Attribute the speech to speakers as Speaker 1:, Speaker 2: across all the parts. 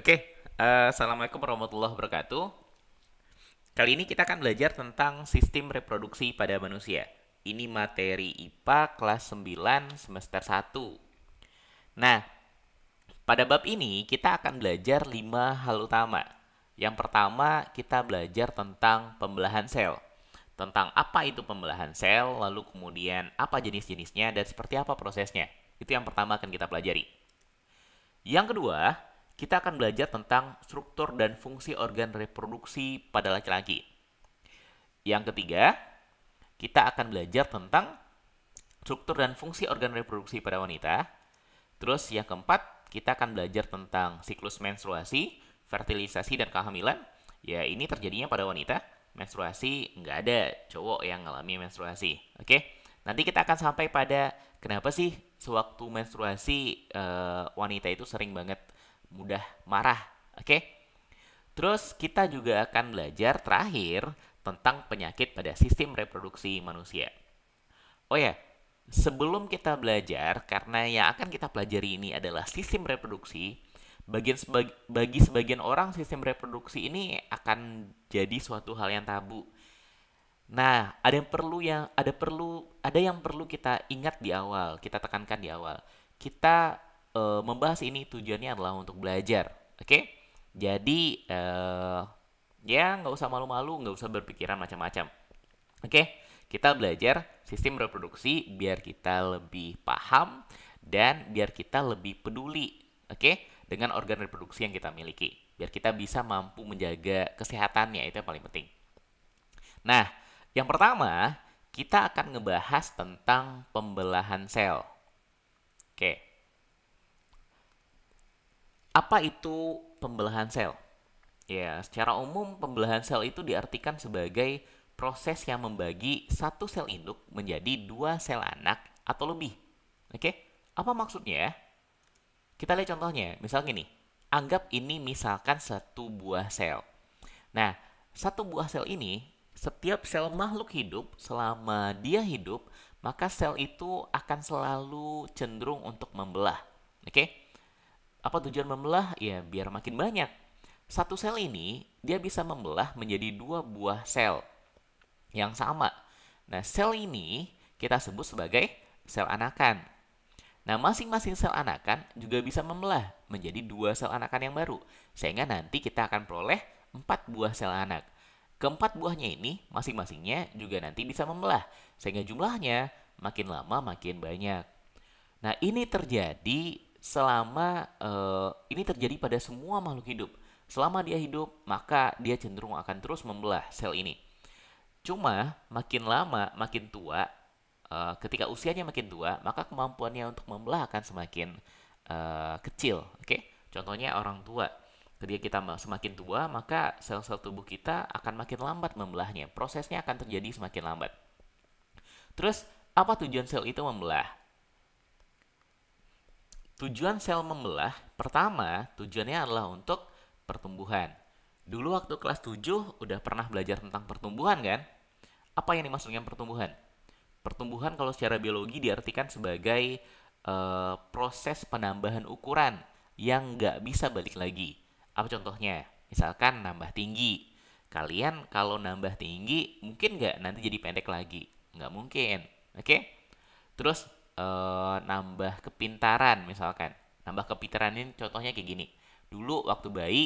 Speaker 1: Oke, uh, assalamualaikum warahmatullahi wabarakatuh. Kali ini kita akan belajar tentang sistem reproduksi pada manusia. Ini materi IPA kelas 9 semester 1. Nah, pada bab ini kita akan belajar 5 hal utama. Yang pertama, kita belajar tentang pembelahan sel. Tentang apa itu pembelahan sel, lalu kemudian apa jenis-jenisnya dan seperti apa prosesnya. Itu yang pertama akan kita pelajari. Yang kedua, kita akan belajar tentang struktur dan fungsi organ reproduksi pada laki-laki. Yang ketiga, kita akan belajar tentang struktur dan fungsi organ reproduksi pada wanita. Terus yang keempat, kita akan belajar tentang siklus menstruasi, fertilisasi, dan kehamilan. Ya, ini terjadinya pada wanita. Menstruasi nggak ada cowok yang ngalami menstruasi. Oke, nanti kita akan sampai pada kenapa sih sewaktu menstruasi e, wanita itu sering banget mudah marah. Oke? Terus kita juga akan belajar terakhir tentang penyakit pada sistem reproduksi manusia. Oh ya, sebelum kita belajar, karena yang akan kita pelajari ini adalah sistem reproduksi, bagian sebagi, bagi sebagian orang sistem reproduksi ini akan jadi suatu hal yang tabu. Nah, ada yang perlu yang ada perlu ada yang perlu kita ingat di awal, kita tekankan di awal. Kita e, membahas ini tujuannya adalah untuk belajar. Oke? Okay? Jadi e, ya nggak usah malu-malu, nggak usah berpikiran macam-macam. Oke? Okay? Kita belajar sistem reproduksi biar kita lebih paham dan biar kita lebih peduli, oke, okay? dengan organ reproduksi yang kita miliki. Biar kita bisa mampu menjaga kesehatannya, itu yang paling penting. Nah, yang pertama, kita akan ngebahas tentang pembelahan sel. Oke. Okay. Apa itu pembelahan sel? Ya, secara umum pembelahan sel itu diartikan sebagai proses yang membagi satu sel induk menjadi dua sel anak atau lebih. Oke, apa maksudnya? Ya? Kita lihat contohnya, misalnya gini, anggap ini misalkan satu buah sel. Nah, satu buah sel ini, setiap sel makhluk hidup selama dia hidup, maka sel itu akan selalu cenderung untuk membelah. Oke? Apa tujuan membelah? Ya, biar makin banyak. Satu sel ini, dia bisa membelah menjadi dua buah sel yang sama. Nah, sel ini kita sebut sebagai sel anakan. Nah, masing-masing sel anakan juga bisa membelah menjadi dua sel anakan yang baru. Sehingga nanti kita akan peroleh empat buah sel anak. Keempat buahnya ini masing-masingnya juga nanti bisa membelah. Sehingga jumlahnya makin lama makin banyak. Nah, ini terjadi selama uh, ini terjadi pada semua makhluk hidup. Selama dia hidup, maka dia cenderung akan terus membelah sel ini. Cuma makin lama, makin tua, uh, ketika usianya makin tua, maka kemampuannya untuk membelah akan semakin uh, kecil. Oke, okay? contohnya orang tua. Ketika kita semakin tua, maka sel-sel tubuh kita akan makin lambat membelahnya. Prosesnya akan terjadi semakin lambat. Terus, apa tujuan sel itu membelah? Tujuan sel membelah, pertama tujuannya adalah untuk pertumbuhan. Dulu waktu kelas 7 udah pernah belajar tentang pertumbuhan kan? Apa yang dimaksud dengan pertumbuhan? Pertumbuhan kalau secara biologi diartikan sebagai e, proses penambahan ukuran yang nggak bisa balik lagi. Apa contohnya? Misalkan nambah tinggi. Kalian kalau nambah tinggi mungkin nggak nanti jadi pendek lagi? Nggak mungkin. Oke? Okay? Terus uh, nambah kepintaran misalkan. Nambah kepintaran ini contohnya kayak gini. Dulu waktu bayi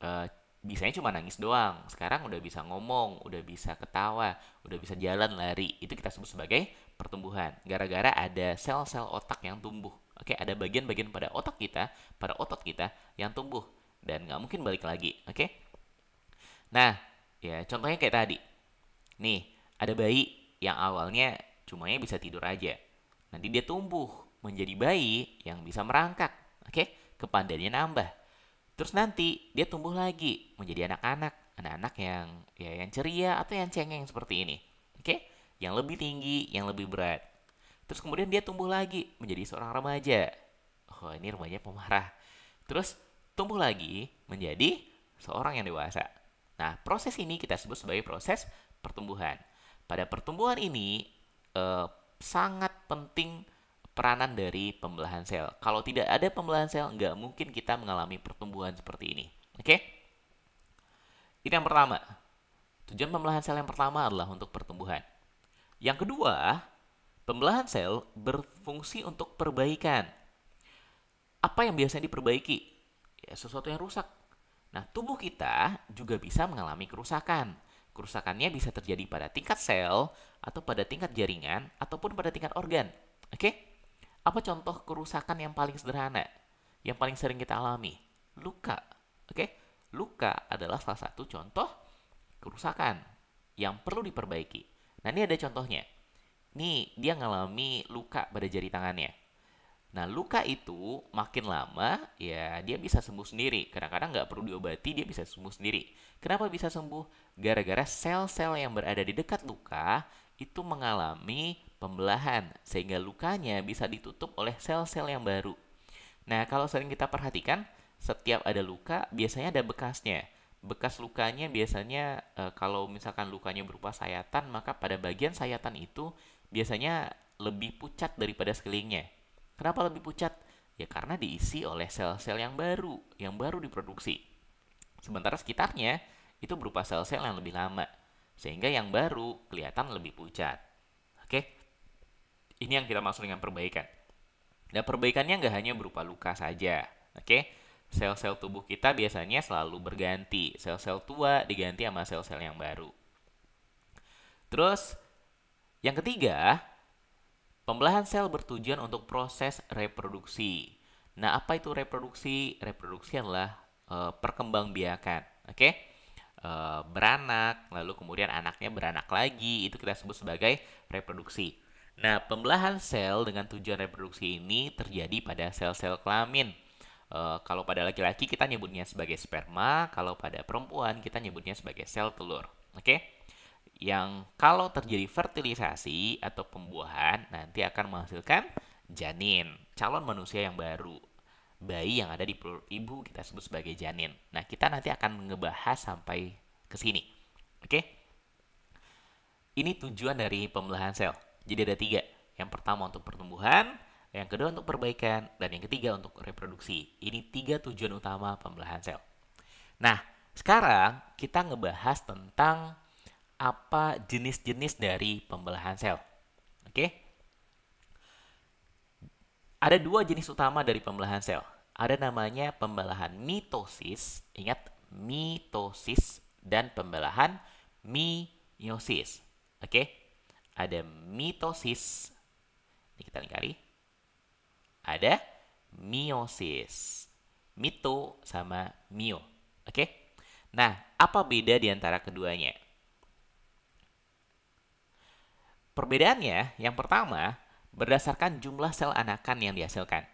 Speaker 1: uh, bisanya cuma nangis doang. Sekarang udah bisa ngomong, udah bisa ketawa, udah bisa jalan lari. Itu kita sebut sebagai pertumbuhan. Gara-gara ada sel-sel otak yang tumbuh. Oke, ada bagian-bagian pada otak kita, pada otot kita yang tumbuh dan nggak mungkin balik lagi. Oke? Nah, ya contohnya kayak tadi. Nih, ada bayi yang awalnya cumanya bisa tidur aja Nanti dia tumbuh menjadi bayi yang bisa merangkak. Oke, kepandainya nambah. Terus nanti dia tumbuh lagi menjadi anak-anak, anak-anak yang ya yang ceria atau yang cengeng seperti ini. Oke, yang lebih tinggi, yang lebih berat. Terus kemudian dia tumbuh lagi menjadi seorang remaja. Oh, ini remaja pemarah. Terus tumbuh lagi menjadi seorang yang dewasa. Nah, proses ini kita sebut sebagai proses pertumbuhan. Pada pertumbuhan ini, eh, sangat penting peranan dari pembelahan sel. Kalau tidak ada pembelahan sel, nggak mungkin kita mengalami pertumbuhan seperti ini. Oke? Okay? Ini yang pertama. Tujuan pembelahan sel yang pertama adalah untuk pertumbuhan. Yang kedua, pembelahan sel berfungsi untuk perbaikan. Apa yang biasanya diperbaiki? Ya, sesuatu yang rusak. Nah, tubuh kita juga bisa mengalami kerusakan. Kerusakannya bisa terjadi pada tingkat sel, atau pada tingkat jaringan, ataupun pada tingkat organ. Oke? Apa contoh kerusakan yang paling sederhana? Yang paling sering kita alami? Luka. Oke? Luka adalah salah satu contoh kerusakan yang perlu diperbaiki. Nah, ini ada contohnya. Nih, dia ngalami luka pada jari tangannya. Nah, luka itu makin lama ya dia bisa sembuh sendiri. Kadang-kadang nggak perlu diobati, dia bisa sembuh sendiri. Kenapa bisa sembuh? Gara-gara sel-sel yang berada di dekat luka itu mengalami pembelahan sehingga lukanya bisa ditutup oleh sel-sel yang baru. Nah, kalau sering kita perhatikan, setiap ada luka biasanya ada bekasnya. Bekas lukanya biasanya e, kalau misalkan lukanya berupa sayatan, maka pada bagian sayatan itu biasanya lebih pucat daripada sekelilingnya. Kenapa lebih pucat? Ya karena diisi oleh sel-sel yang baru, yang baru diproduksi. Sementara sekitarnya itu berupa sel-sel yang lebih lama, sehingga yang baru kelihatan lebih pucat. Oke, ini yang kita maksud dengan perbaikan. Nah perbaikannya nggak hanya berupa luka saja, oke? Sel-sel tubuh kita biasanya selalu berganti, sel-sel tua diganti sama sel-sel yang baru. Terus, yang ketiga, Pembelahan sel bertujuan untuk proses reproduksi. Nah, apa itu reproduksi? Reproduksi adalah e, eh, perkembangbiakan, oke? Eh, beranak, lalu kemudian anaknya beranak lagi, itu kita sebut sebagai reproduksi. Nah, pembelahan sel dengan tujuan reproduksi ini terjadi pada sel-sel kelamin. E, kalau pada laki-laki kita nyebutnya sebagai sperma, kalau pada perempuan kita nyebutnya sebagai sel telur, oke? Okay? yang kalau terjadi fertilisasi atau pembuahan nanti akan menghasilkan janin, calon manusia yang baru. Bayi yang ada di perut ibu kita sebut sebagai janin. Nah, kita nanti akan ngebahas sampai ke sini. Oke? Ini tujuan dari pembelahan sel. Jadi ada tiga. Yang pertama untuk pertumbuhan, yang kedua untuk perbaikan, dan yang ketiga untuk reproduksi. Ini tiga tujuan utama pembelahan sel. Nah, sekarang kita ngebahas tentang apa jenis-jenis dari pembelahan sel. Oke. Okay? Ada dua jenis utama dari pembelahan sel. Ada namanya pembelahan mitosis, ingat mitosis dan pembelahan meiosis. Oke. Okay? Ada mitosis. Ini kita lingkari. Ada meiosis. Mito sama mio. Oke. Okay? Nah, apa beda di antara keduanya? Perbedaannya, yang pertama, berdasarkan jumlah sel anakan yang dihasilkan.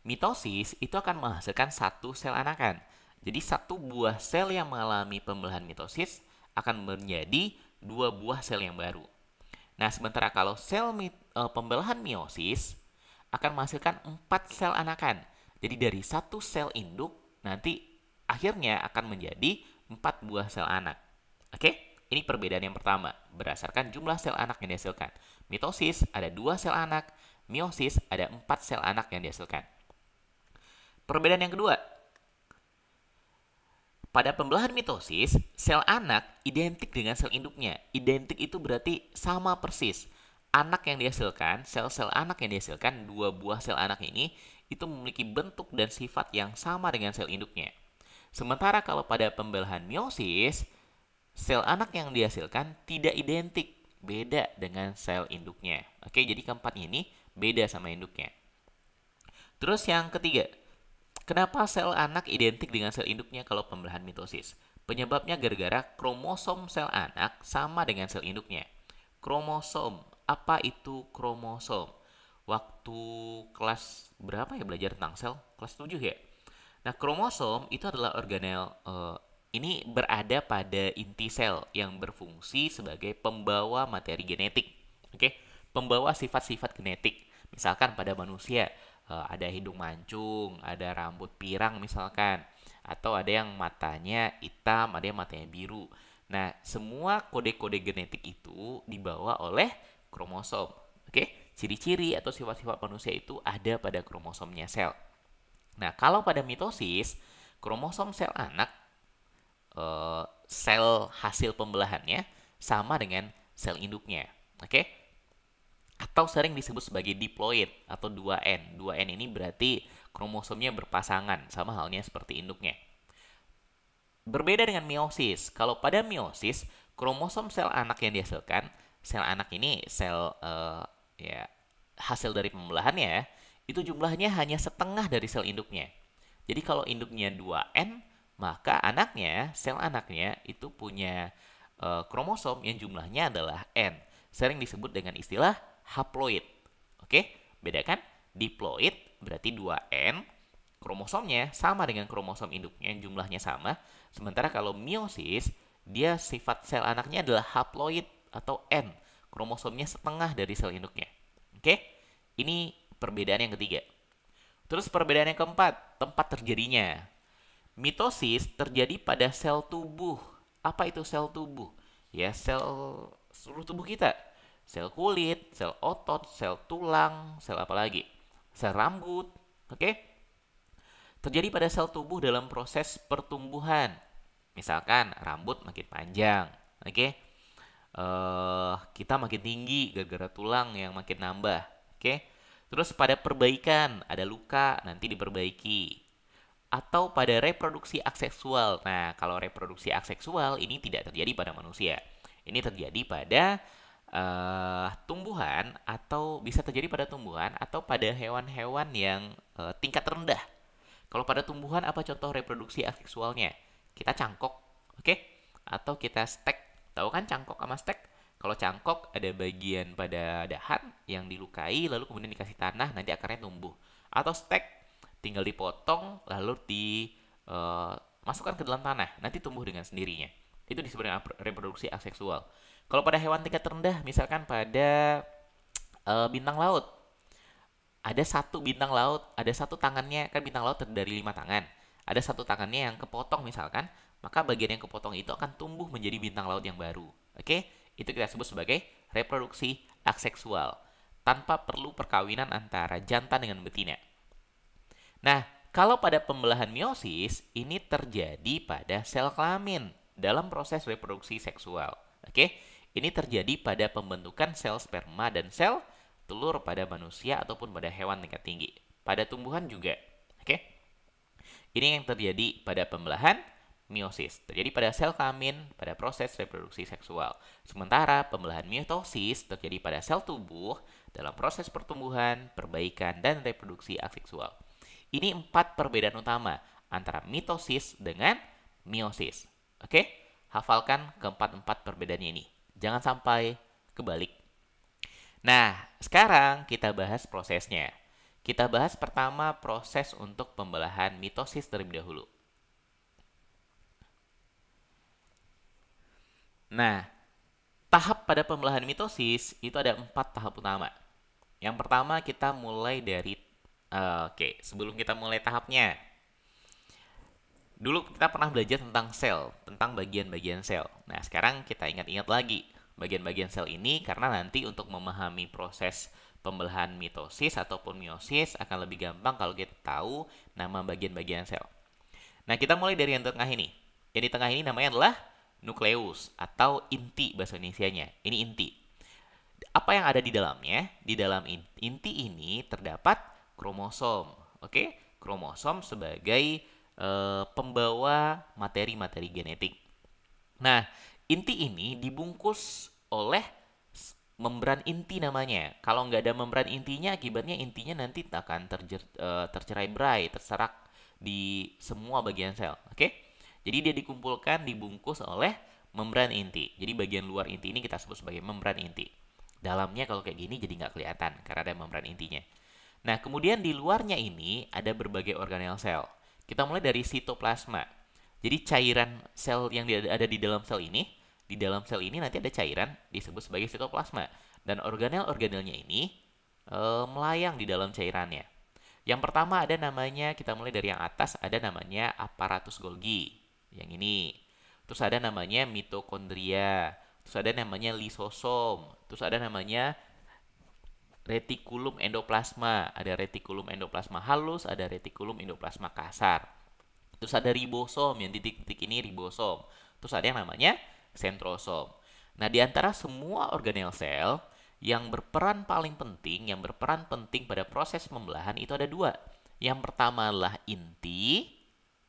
Speaker 1: Mitosis itu akan menghasilkan satu sel anakan. Jadi satu buah sel yang mengalami pembelahan mitosis akan menjadi dua buah sel yang baru. Nah, sementara kalau sel mit, e, eh, pembelahan meiosis akan menghasilkan empat sel anakan. Jadi dari satu sel induk nanti akhirnya akan menjadi empat buah sel anak. Oke? Okay? Ini perbedaan yang pertama, berdasarkan jumlah sel anak yang dihasilkan. Mitosis ada dua sel anak, meiosis ada empat sel anak yang dihasilkan. Perbedaan yang kedua, pada pembelahan mitosis, sel anak identik dengan sel induknya. Identik itu berarti sama persis. Anak yang dihasilkan, sel-sel anak yang dihasilkan, dua buah sel anak ini, itu memiliki bentuk dan sifat yang sama dengan sel induknya. Sementara kalau pada pembelahan meiosis sel anak yang dihasilkan tidak identik, beda dengan sel induknya. Oke, jadi keempatnya ini beda sama induknya. Terus yang ketiga, kenapa sel anak identik dengan sel induknya kalau pembelahan mitosis? Penyebabnya gara-gara kromosom sel anak sama dengan sel induknya. Kromosom, apa itu kromosom? Waktu kelas berapa ya belajar tentang sel? Kelas 7 ya? Nah, kromosom itu adalah organel uh, ini berada pada inti sel yang berfungsi sebagai pembawa materi genetik. Oke, pembawa sifat-sifat genetik. Misalkan pada manusia eh, ada hidung mancung, ada rambut pirang misalkan, atau ada yang matanya hitam, ada yang matanya biru. Nah, semua kode-kode genetik itu dibawa oleh kromosom. Oke, ciri-ciri atau sifat-sifat manusia itu ada pada kromosomnya sel. Nah, kalau pada mitosis, kromosom sel anak Eh, sel hasil pembelahannya sama dengan sel induknya. Oke? Okay? Atau sering disebut sebagai diploid atau 2N. 2N ini berarti kromosomnya berpasangan sama halnya seperti induknya. Berbeda dengan meiosis. Kalau pada meiosis, kromosom sel anak yang dihasilkan, sel anak ini sel uh, ya hasil dari pembelahannya, itu jumlahnya hanya setengah dari sel induknya. Jadi kalau induknya 2N, maka anaknya, sel anaknya itu punya e, kromosom yang jumlahnya adalah N. Sering disebut dengan istilah haploid. Oke, beda kan? Diploid berarti 2N, kromosomnya sama dengan kromosom induknya yang jumlahnya sama. Sementara kalau meiosis, dia sifat sel anaknya adalah haploid atau N. Kromosomnya setengah dari sel induknya. Oke, ini perbedaan yang ketiga. Terus perbedaan yang keempat, tempat terjadinya. Mitosis terjadi pada sel tubuh. Apa itu sel tubuh? Ya, sel seluruh tubuh kita. Sel kulit, sel otot, sel tulang, sel apa lagi? Sel rambut, oke? Okay? Terjadi pada sel tubuh dalam proses pertumbuhan. Misalkan rambut makin panjang, oke? Okay? Uh, eh, kita makin tinggi gara-gara tulang yang makin nambah, oke? Okay? Terus pada perbaikan, ada luka, nanti diperbaiki atau pada reproduksi aseksual. Nah, kalau reproduksi aseksual ini tidak terjadi pada manusia. Ini terjadi pada uh, tumbuhan atau bisa terjadi pada tumbuhan atau pada hewan-hewan yang uh, tingkat rendah. Kalau pada tumbuhan apa contoh reproduksi aseksualnya? Kita cangkok, oke? Okay? Atau kita stek. Tahu kan cangkok sama stek? Kalau cangkok ada bagian pada dahan yang dilukai lalu kemudian dikasih tanah nanti akarnya tumbuh. Atau stek tinggal dipotong lalu dimasukkan eh, ke dalam tanah, nanti tumbuh dengan sendirinya. Itu disebut dengan reproduksi aseksual. Kalau pada hewan tingkat rendah, misalkan pada uh, bintang laut, ada satu bintang laut, ada satu tangannya, kan bintang laut terdiri dari lima tangan. Ada satu tangannya yang kepotong misalkan, maka bagian yang kepotong itu akan tumbuh menjadi bintang laut yang baru. Oke, itu kita sebut sebagai reproduksi aseksual tanpa perlu perkawinan antara jantan dengan betina. Nah, kalau pada pembelahan meiosis, ini terjadi pada sel kelamin dalam proses reproduksi seksual. Oke, ini terjadi pada pembentukan sel sperma dan sel telur pada manusia ataupun pada hewan tingkat tinggi. Pada tumbuhan juga. Oke, ini yang terjadi pada pembelahan meiosis. Terjadi pada sel kelamin pada proses reproduksi seksual. Sementara pembelahan mitosis terjadi pada sel tubuh dalam proses pertumbuhan, perbaikan, dan reproduksi aseksual. Ini empat perbedaan utama antara mitosis dengan meiosis. Oke? Hafalkan keempat-empat perbedaannya ini. Jangan sampai kebalik. Nah, sekarang kita bahas prosesnya. Kita bahas pertama proses untuk pembelahan mitosis terlebih dahulu. Nah, tahap pada pembelahan mitosis itu ada empat tahap utama. Yang pertama kita mulai dari Oke, sebelum kita mulai tahapnya. Dulu kita pernah belajar tentang sel, tentang bagian-bagian sel. Nah, sekarang kita ingat-ingat lagi bagian-bagian sel ini karena nanti untuk memahami proses pembelahan mitosis ataupun miosis akan lebih gampang kalau kita tahu nama bagian-bagian sel. Nah, kita mulai dari yang tengah ini. Yang di tengah ini namanya adalah nukleus atau inti bahasa Indonesianya. Ini inti. Apa yang ada di dalamnya? Di dalam inti ini terdapat kromosom. Oke, kromosom sebagai e, pembawa materi-materi genetik. Nah, inti ini dibungkus oleh membran inti namanya. Kalau nggak ada membran intinya, akibatnya intinya nanti akan terjer, e, tercerai berai, terserak di semua bagian sel. Oke, jadi dia dikumpulkan, dibungkus oleh membran inti. Jadi bagian luar inti ini kita sebut sebagai membran inti. Dalamnya kalau kayak gini jadi nggak kelihatan karena ada membran intinya. Nah, kemudian di luarnya ini ada berbagai organel sel. Kita mulai dari sitoplasma. Jadi cairan sel yang ada di dalam sel ini, di dalam sel ini nanti ada cairan disebut sebagai sitoplasma. Dan organel-organelnya ini e, melayang di dalam cairannya. Yang pertama ada namanya, kita mulai dari yang atas, ada namanya aparatus Golgi. Yang ini. Terus ada namanya mitokondria. Terus ada namanya lisosom. Terus ada namanya retikulum endoplasma, ada retikulum endoplasma halus, ada retikulum endoplasma kasar. Terus ada ribosom, yang titik-titik ini ribosom. Terus ada yang namanya sentrosom. Nah, di antara semua organel sel, yang berperan paling penting, yang berperan penting pada proses pembelahan itu ada dua. Yang pertama adalah inti,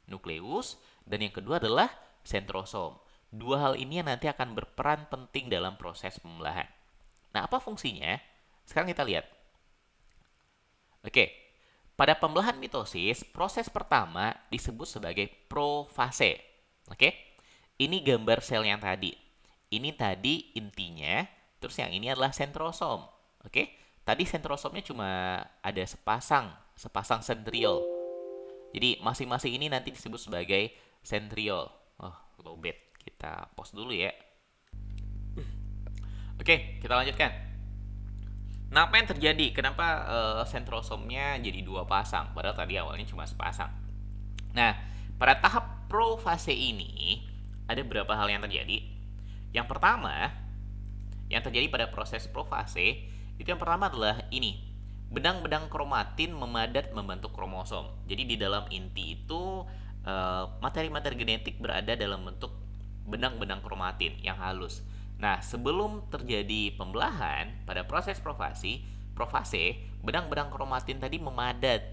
Speaker 1: nukleus, dan yang kedua adalah sentrosom. Dua hal ini yang nanti akan berperan penting dalam proses pembelahan. Nah, apa fungsinya? Sekarang kita lihat. Oke, pada pembelahan mitosis, proses pertama disebut sebagai profase. Oke, ini gambar sel yang tadi. Ini tadi intinya, terus yang ini adalah sentrosom. Oke, tadi sentrosomnya cuma ada sepasang, sepasang sentriol. Jadi masing-masing ini nanti disebut sebagai sentriol. Oh, lobet. Kita pause dulu ya. Oke, kita lanjutkan. Nah, apa yang terjadi? Kenapa uh, eh, sentrosomnya jadi dua pasang? Padahal tadi awalnya cuma sepasang. Nah, pada tahap profase ini ada beberapa hal yang terjadi. Yang pertama, yang terjadi pada proses profase itu yang pertama adalah ini. Benang-benang kromatin memadat membentuk kromosom. Jadi di dalam inti itu eh, materi-materi uh, genetik berada dalam bentuk benang-benang kromatin yang halus Nah, sebelum terjadi pembelahan pada proses profasi, profase, benang-benang kromatin tadi memadat,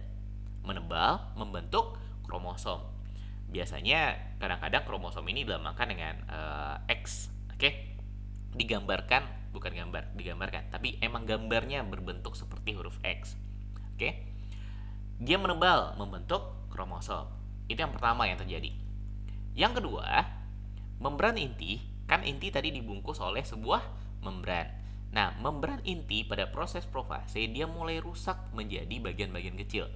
Speaker 1: menebal, membentuk kromosom. Biasanya kadang-kadang kromosom ini dilambangkan dengan uh, X, oke? Okay? Digambarkan bukan gambar, digambarkan, tapi emang gambarnya berbentuk seperti huruf X. Oke? Okay? Dia menebal, membentuk kromosom. Itu yang pertama yang terjadi. Yang kedua, membran inti Kan inti tadi dibungkus oleh sebuah membran. Nah, membran inti pada proses profase dia mulai rusak menjadi bagian-bagian kecil.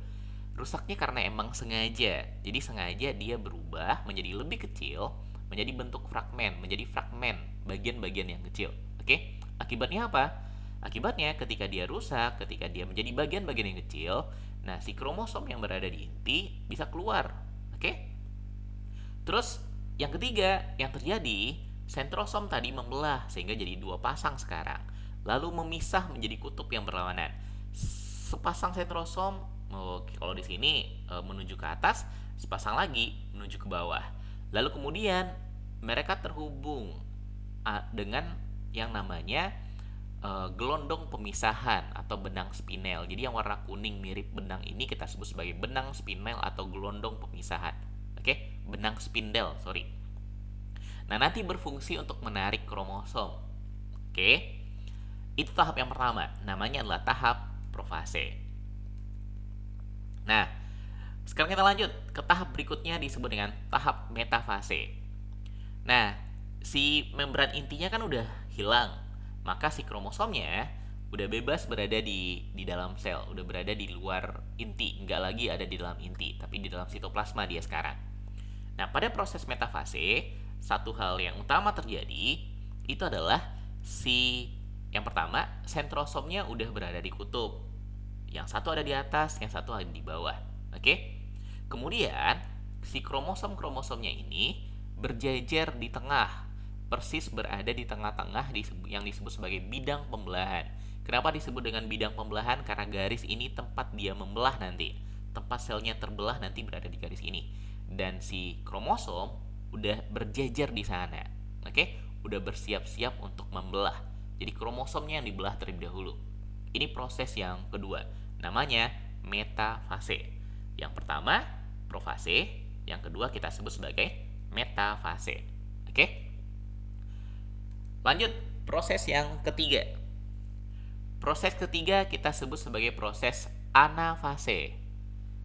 Speaker 1: Rusaknya karena emang sengaja. Jadi sengaja dia berubah menjadi lebih kecil, menjadi bentuk fragmen, menjadi fragmen bagian-bagian yang kecil. Oke? Akibatnya apa? Akibatnya ketika dia rusak, ketika dia menjadi bagian-bagian yang kecil, nah si kromosom yang berada di inti bisa keluar. Oke? Terus yang ketiga yang terjadi Sentrosom tadi membelah sehingga jadi dua pasang sekarang, lalu memisah menjadi kutub yang berlawanan. Sepasang sentrosom kalau di sini e, menuju ke atas, sepasang lagi menuju ke bawah. Lalu kemudian mereka terhubung dengan yang namanya e, gelondong pemisahan atau benang spinel. Jadi yang warna kuning mirip benang ini kita sebut sebagai benang spinel atau gelondong pemisahan. Oke, benang spindel, sorry. Nah, nanti berfungsi untuk menarik kromosom. Oke. Itu tahap yang pertama, namanya adalah tahap profase. Nah, sekarang kita lanjut ke tahap berikutnya disebut dengan tahap metafase. Nah, si membran intinya kan udah hilang, maka si kromosomnya udah bebas berada di di dalam sel, udah berada di luar inti, nggak lagi ada di dalam inti, tapi di dalam sitoplasma dia sekarang. Nah, pada proses metafase, satu hal yang utama terjadi itu adalah si yang pertama sentrosomnya udah berada di kutub. Yang satu ada di atas, yang satu ada di bawah. Oke? Okay? Kemudian si kromosom-kromosomnya ini berjejer di tengah, persis berada di tengah-tengah yang disebut sebagai bidang pembelahan. Kenapa disebut dengan bidang pembelahan? Karena garis ini tempat dia membelah nanti. Tempat selnya terbelah nanti berada di garis ini. Dan si kromosom udah berjejer di sana. Oke, okay? udah bersiap-siap untuk membelah. Jadi kromosomnya yang dibelah terlebih dahulu. Ini proses yang kedua. Namanya metafase. Yang pertama profase, yang kedua kita sebut sebagai metafase. Oke? Okay? Lanjut proses yang ketiga. Proses ketiga kita sebut sebagai proses anafase.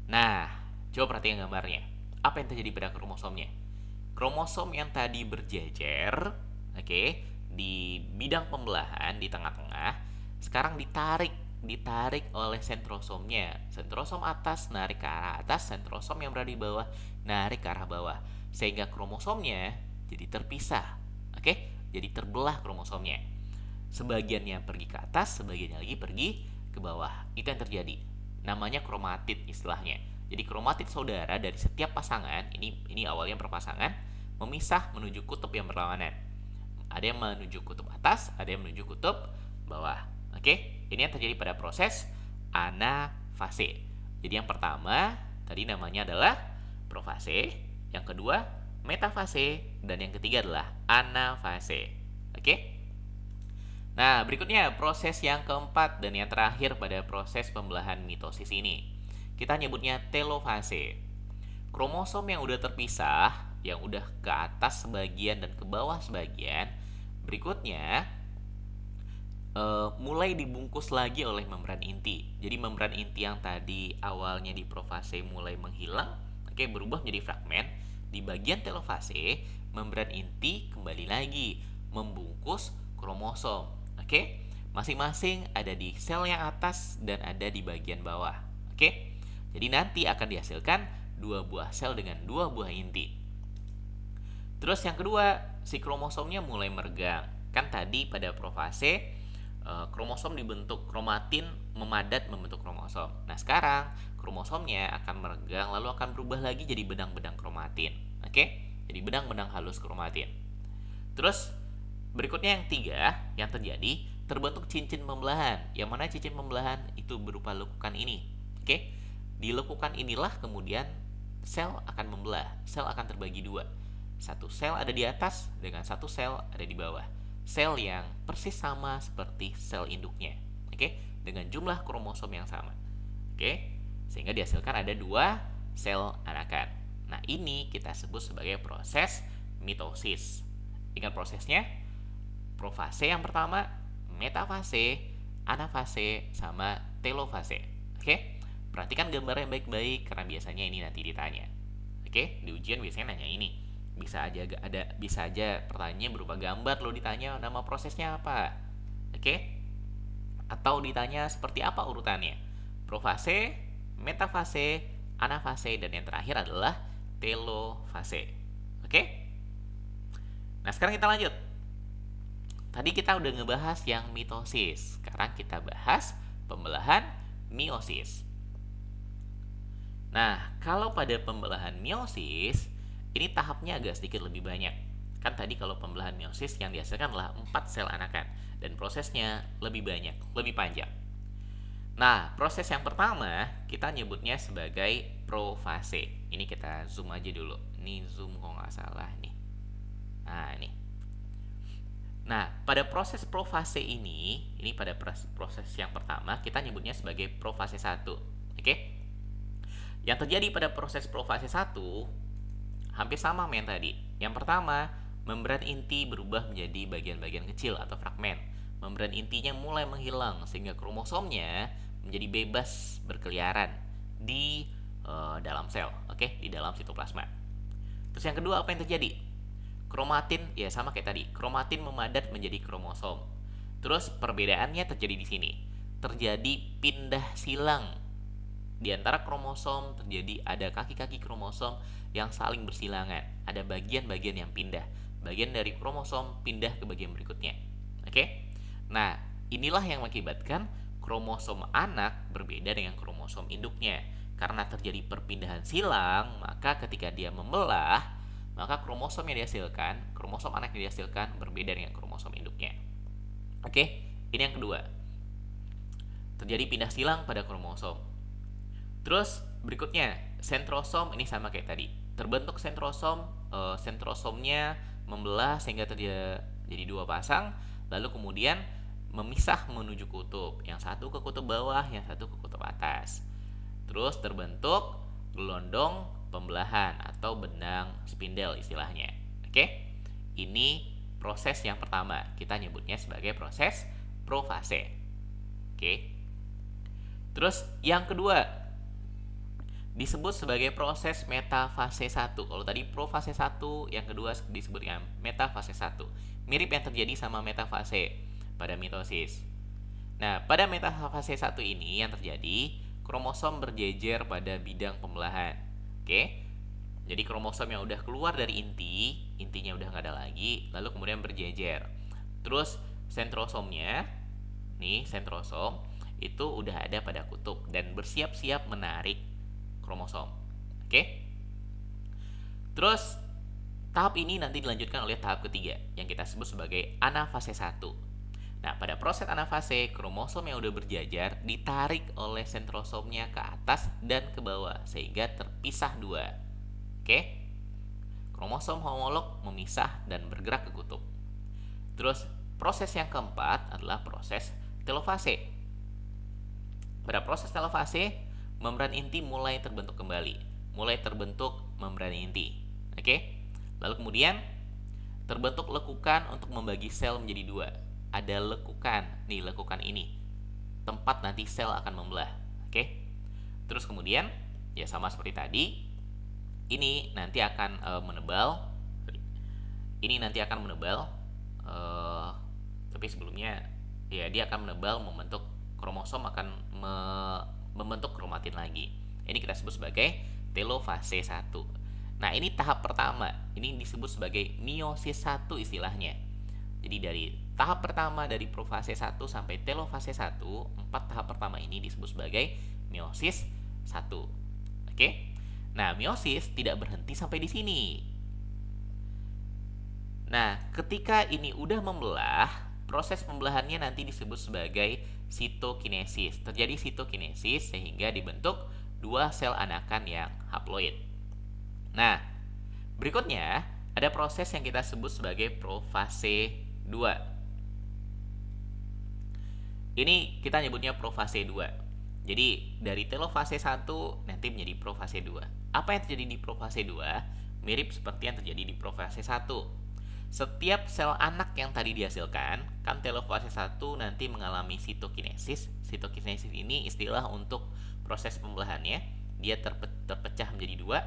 Speaker 1: Nah, coba perhatikan gambarnya. Apa yang terjadi pada kromosomnya? kromosom yang tadi berjejer, oke, okay, di bidang pembelahan di tengah-tengah, sekarang ditarik, ditarik oleh sentrosomnya. Sentrosom atas narik ke arah atas, sentrosom yang berada di bawah narik ke arah bawah, sehingga kromosomnya jadi terpisah, oke, okay? jadi terbelah kromosomnya. Sebagiannya pergi ke atas, sebagiannya lagi pergi ke bawah. Itu yang terjadi. Namanya kromatid istilahnya jadi kromatid saudara dari setiap pasangan, ini ini awalnya perpasangan, memisah menuju kutub yang berlawanan. Ada yang menuju kutub atas, ada yang menuju kutub bawah. Oke, ini yang terjadi pada proses anafase. Jadi yang pertama tadi namanya adalah profase, yang kedua metafase, dan yang ketiga adalah anafase. Oke? Nah, berikutnya proses yang keempat dan yang terakhir pada proses pembelahan mitosis ini kita nyebutnya telofase. Kromosom yang udah terpisah, yang udah ke atas sebagian dan ke bawah sebagian, berikutnya e, mulai dibungkus lagi oleh membran inti. Jadi membran inti yang tadi awalnya di profase mulai menghilang, oke okay, berubah menjadi fragmen. Di bagian telofase, membran inti kembali lagi membungkus kromosom. Oke, okay? masing-masing ada di sel yang atas dan ada di bagian bawah. Oke. Okay? Jadi nanti akan dihasilkan dua buah sel dengan dua buah inti. Terus yang kedua, si kromosomnya mulai meregang. Kan tadi pada profase eh, kromosom dibentuk kromatin memadat membentuk kromosom. Nah, sekarang kromosomnya akan meregang lalu akan berubah lagi jadi benang-benang kromatin. Oke? Jadi benang-benang halus kromatin. Terus berikutnya yang tiga yang terjadi terbentuk cincin pembelahan. Yang mana cincin pembelahan itu berupa lekukan ini. Oke? Di inilah kemudian sel akan membelah, sel akan terbagi dua. Satu sel ada di atas dengan satu sel ada di bawah. Sel yang persis sama seperti sel induknya. Oke, dengan jumlah kromosom yang sama. Oke, sehingga dihasilkan ada dua sel anakan. Nah, ini kita sebut sebagai proses mitosis. Ingat prosesnya? Profase yang pertama, metafase, anafase, sama telofase. Oke? Okay? Perhatikan gambarnya baik-baik karena biasanya ini nanti ditanya. Oke, di ujian biasanya nanya ini. Bisa aja ada bisa aja pertanyaannya berupa gambar lo ditanya nama prosesnya apa. Oke? Atau ditanya seperti apa urutannya. Profase, metafase, anafase dan yang terakhir adalah telofase. Oke? Nah, sekarang kita lanjut. Tadi kita udah ngebahas yang mitosis. Sekarang kita bahas pembelahan meiosis. Nah, kalau pada pembelahan meiosis, ini tahapnya agak sedikit lebih banyak. Kan tadi kalau pembelahan meiosis yang dihasilkan adalah 4 sel anakan dan prosesnya lebih banyak, lebih panjang. Nah, proses yang pertama kita nyebutnya sebagai profase. Ini kita zoom aja dulu. Ini zoom kok nggak salah nih. Nah, ini. Nah, pada proses profase ini, ini pada proses yang pertama kita nyebutnya sebagai profase 1. Oke? Okay? Yang terjadi pada proses profase 1 hampir sama main tadi. Yang pertama, membran inti berubah menjadi bagian-bagian kecil atau fragmen. Membran intinya mulai menghilang sehingga kromosomnya menjadi bebas berkeliaran di uh, dalam sel, oke, okay? di dalam sitoplasma. Terus yang kedua apa yang terjadi? Kromatin ya sama kayak tadi. Kromatin memadat menjadi kromosom. Terus perbedaannya terjadi di sini. Terjadi pindah silang di antara kromosom terjadi ada kaki-kaki kromosom yang saling bersilangan. Ada bagian-bagian yang pindah. Bagian dari kromosom pindah ke bagian berikutnya. Oke? Nah, inilah yang mengakibatkan kromosom anak berbeda dengan kromosom induknya. Karena terjadi perpindahan silang, maka ketika dia membelah, maka kromosom yang dihasilkan, kromosom anak yang dihasilkan berbeda dengan kromosom induknya. Oke, ini yang kedua. Terjadi pindah silang pada kromosom. Terus berikutnya sentrosom ini sama kayak tadi. Terbentuk sentrosom, eh, sentrosomnya membelah sehingga terjadi jadi dua pasang, lalu kemudian memisah menuju kutub. Yang satu ke kutub bawah, yang satu ke kutub atas. Terus terbentuk gelondong pembelahan atau benang spindel istilahnya. Oke. Ini proses yang pertama. Kita nyebutnya sebagai proses profase. Oke. Terus yang kedua, disebut sebagai proses metafase 1. Kalau tadi profase 1, yang kedua disebut dengan metafase 1. Mirip yang terjadi sama metafase pada mitosis. Nah, pada metafase 1 ini yang terjadi kromosom berjejer pada bidang pembelahan. Oke. Jadi kromosom yang udah keluar dari inti, intinya udah nggak ada lagi, lalu kemudian berjejer. Terus sentrosomnya, nih sentrosom itu udah ada pada kutub dan bersiap-siap menarik kromosom. Oke? Terus tahap ini nanti dilanjutkan oleh tahap ketiga yang kita sebut sebagai anafase 1. Nah, pada proses anafase, kromosom yang udah berjajar ditarik oleh sentrosomnya ke atas dan ke bawah sehingga terpisah dua. Oke? Kromosom homolog memisah dan bergerak ke kutub. Terus proses yang keempat adalah proses telofase. Pada proses telofase, membran inti mulai terbentuk kembali, mulai terbentuk membran inti. Oke? Lalu kemudian terbentuk lekukan untuk membagi sel menjadi dua. Ada lekukan, nih lekukan ini. Tempat nanti sel akan membelah. Oke? Terus kemudian ya sama seperti tadi, ini nanti akan e, menebal. Ini nanti akan menebal. E, tapi sebelumnya ya dia akan menebal membentuk kromosom akan me membentuk kromatin lagi. Ini kita sebut sebagai telofase 1. Nah, ini tahap pertama. Ini disebut sebagai miosis 1 istilahnya. Jadi dari tahap pertama dari profase 1 sampai telofase 1, empat tahap pertama ini disebut sebagai miosis 1. Oke? Nah, miosis tidak berhenti sampai di sini. Nah, ketika ini udah membelah, Proses pembelahannya nanti disebut sebagai sitokinesis. Terjadi sitokinesis sehingga dibentuk dua sel anakan yang haploid. Nah, berikutnya ada proses yang kita sebut sebagai profase 2. Ini kita nyebutnya profase 2. Jadi dari telofase 1 nanti menjadi profase 2. Apa yang terjadi di profase 2 mirip seperti yang terjadi di profase 1 setiap sel anak yang tadi dihasilkan, kan telofase 1 nanti mengalami sitokinesis. Sitokinesis ini istilah untuk proses pembelahannya. Dia terpe terpecah menjadi dua.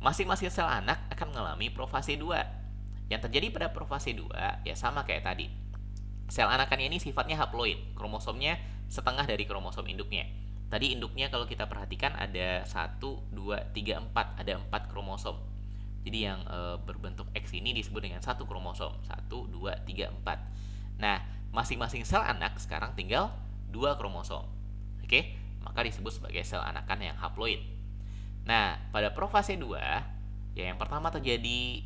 Speaker 1: Masing-masing sel anak akan mengalami profase 2. Yang terjadi pada profase 2 ya sama kayak tadi. Sel anakannya ini sifatnya haploid. Kromosomnya setengah dari kromosom induknya. Tadi induknya kalau kita perhatikan ada 1, 2, 3, 4. Ada 4 kromosom jadi yang e, berbentuk X ini disebut dengan satu kromosom, Satu, dua, tiga, empat. Nah, masing-masing sel anak sekarang tinggal dua kromosom. Oke, maka disebut sebagai sel anakan yang haploid. Nah, pada profase 2, ya yang pertama terjadi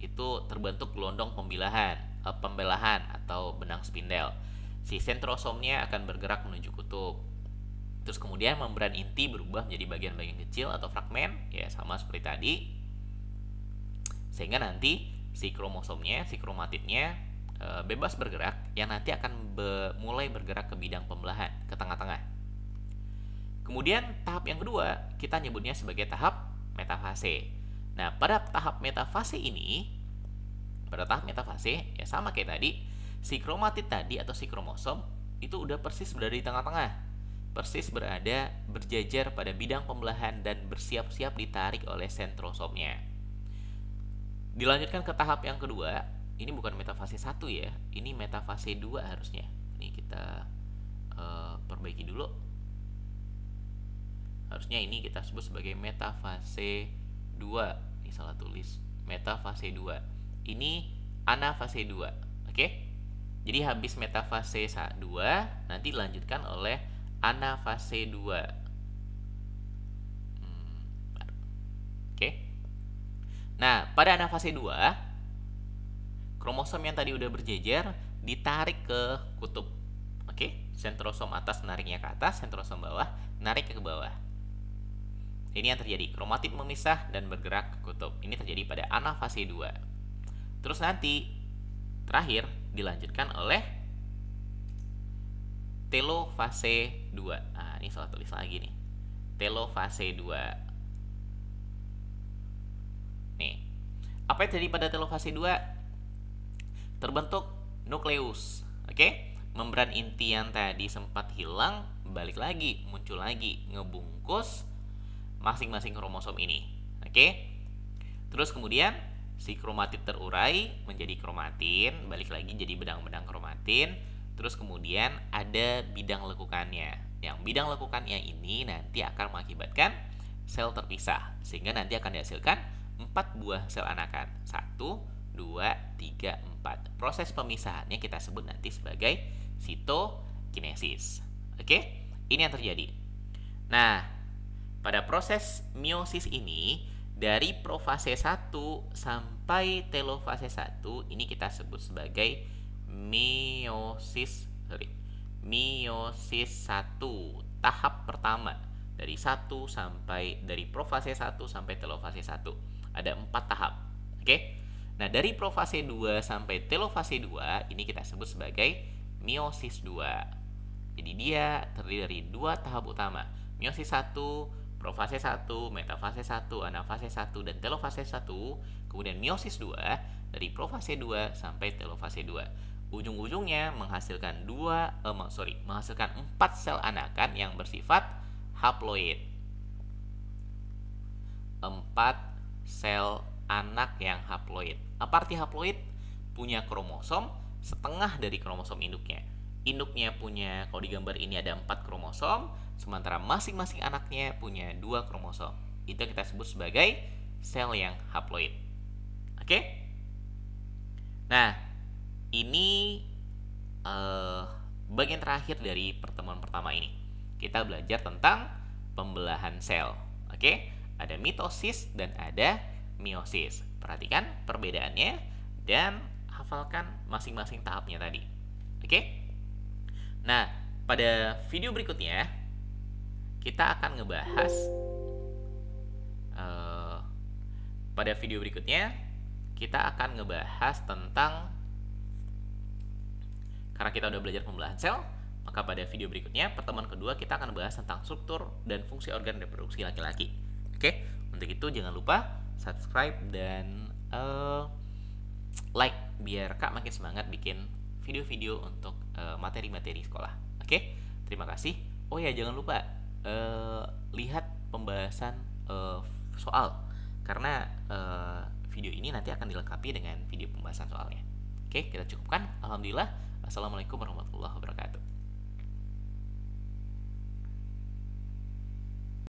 Speaker 1: itu terbentuk gelondong pembelahan, e, eh, pembelahan atau benang spindel. Si sentrosomnya akan bergerak menuju kutub. Terus kemudian membran inti berubah menjadi bagian-bagian kecil atau fragmen, ya sama seperti tadi sehingga nanti si kromosomnya, si kromatidnya e, bebas bergerak yang nanti akan be, mulai bergerak ke bidang pembelahan, ke tengah-tengah. Kemudian tahap yang kedua kita nyebutnya sebagai tahap metafase. Nah, pada tahap metafase ini pada tahap metafase ya sama kayak tadi, si kromatid tadi atau si kromosom itu udah persis berada di tengah-tengah persis berada berjajar pada bidang pembelahan dan bersiap-siap ditarik oleh sentrosomnya. Dilanjutkan ke tahap yang kedua. Ini bukan metafase satu ya. Ini metafase dua harusnya. Ini kita uh, perbaiki dulu. Harusnya ini kita sebut sebagai metafase 2. Ini salah tulis. Metafase 2. Ini anafase 2. Oke? Okay? Jadi habis metafase 2 nanti dilanjutkan oleh anafase 2. Nah, pada anak fase 2, kromosom yang tadi udah berjejer ditarik ke kutub. Oke, sentrosom atas nariknya ke atas, sentrosom bawah narik ke bawah. Ini yang terjadi, Kromatid memisah dan bergerak ke kutub. Ini terjadi pada anak fase 2. Terus nanti terakhir dilanjutkan oleh telofase 2. Nah, ini salah tulis lagi nih. Telofase 2. apa yang terjadi pada telofase 2? Terbentuk nukleus, oke? Okay? Membran inti yang tadi sempat hilang, balik lagi, muncul lagi, ngebungkus masing-masing kromosom ini, oke? Okay? Terus kemudian si kromatin terurai menjadi kromatin, balik lagi jadi bedang-bedang kromatin, terus kemudian ada bidang lekukannya. Yang bidang lekukannya ini nanti akan mengakibatkan sel terpisah, sehingga nanti akan dihasilkan 4 buah sel anakan. 1, 2, 3, 4. Proses pemisahannya kita sebut nanti sebagai sitokinesis. Oke? Ini yang terjadi. Nah, pada proses meiosis ini dari profase 1 sampai telofase 1 ini kita sebut sebagai meiosis sorry, meiosis 1 tahap pertama dari 1 sampai dari profase 1 sampai telofase 1. Ada empat tahap. Oke? Okay? Nah, dari profase 2 sampai telofase 2 ini kita sebut sebagai miosis 2. Jadi dia terdiri dari dua tahap utama. Miosis 1, profase 1, metafase 1, anafase 1 dan telofase 1, kemudian miosis 2 dari profase 2 sampai telofase 2. Ujung-ujungnya menghasilkan dua eh, sorry, menghasilkan empat sel anakan yang bersifat haploid. Empat sel anak yang haploid. Apa arti haploid punya kromosom setengah dari kromosom induknya. Induknya punya, kalau di gambar ini ada empat kromosom, sementara masing-masing anaknya punya dua kromosom. Itu kita sebut sebagai sel yang haploid. Oke? Nah, ini uh, bagian terakhir dari pertemuan pertama ini. Kita belajar tentang pembelahan sel. Oke? Okay? Ada mitosis dan ada meiosis. Perhatikan perbedaannya dan hafalkan masing-masing tahapnya tadi. Oke? Nah, pada video berikutnya kita akan ngebahas uh, pada video berikutnya kita akan ngebahas tentang karena kita udah belajar pembelahan sel, maka pada video berikutnya pertemuan kedua kita akan bahas tentang struktur dan fungsi organ reproduksi laki-laki. Oke, untuk itu jangan lupa subscribe dan uh, like biar Kak makin semangat bikin video-video untuk eh, materi-materi uh, sekolah. Oke, terima kasih. Oh ya, jangan lupa uh, lihat pembahasan uh, soal karena uh, video ini nanti akan dilengkapi dengan video pembahasan soalnya. Oke, kita cukupkan. Alhamdulillah. Assalamualaikum warahmatullahi wabarakatuh.